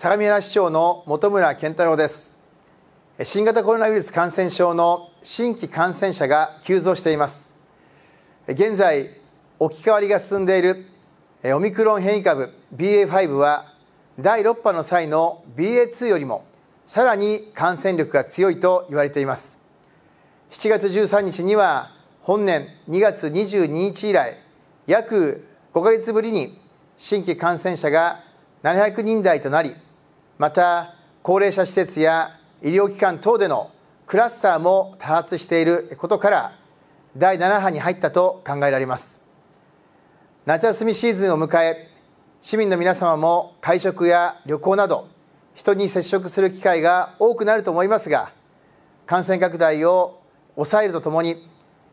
相模原市長の本村健太郎です新型コロナウイルス感染症の新規感染者が急増しています現在置き換わりが進んでいるオミクロン変異株 BA.5 は第6波の際の BA.2 よりもさらに感染力が強いと言われています7月13日には本年2月22日以来約5か月ぶりに新規感染者が700人台となりまた高齢者施設や医療機関等でのクラスターも多発していることから第7波に入ったと考えられます夏休みシーズンを迎え市民の皆様も会食や旅行など人に接触する機会が多くなると思いますが感染拡大を抑えるとともに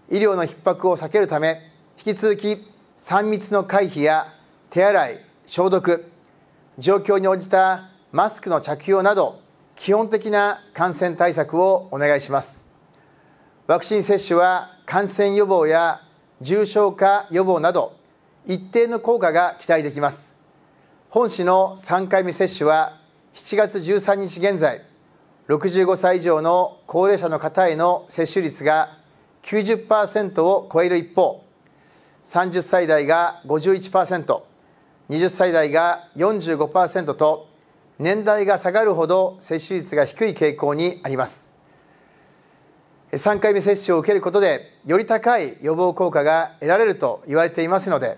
医療の逼迫を避けるため引き続き3密の回避や手洗い消毒状況に応じたマスクの着用など基本的な感染対策をお願いしますワクチン接種は感染予防や重症化予防など一定の効果が期待できます本市の3回目接種は7月13日現在65歳以上の高齢者の方への接種率が90%を超える一方30歳代が51%、20歳代が45%と年代が下がるほど接種率が低い傾向にあります3回目接種を受けることでより高い予防効果が得られると言われていますので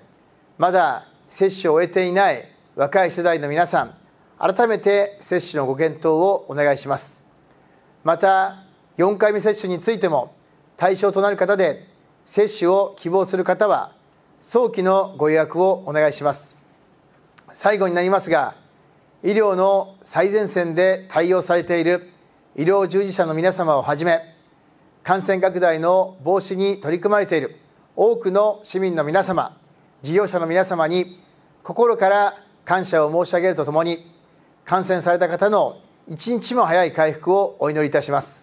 まだ接種を終えていない若い世代の皆さん改めて接種のご検討をお願いしますまた4回目接種についても対象となる方で接種を希望する方は早期のご予約をお願いします最後になりますが医療の最前線で対応されている医療従事者の皆様をはじめ感染拡大の防止に取り組まれている多くの市民の皆様事業者の皆様に心から感謝を申し上げるとともに感染された方の一日も早い回復をお祈りいたします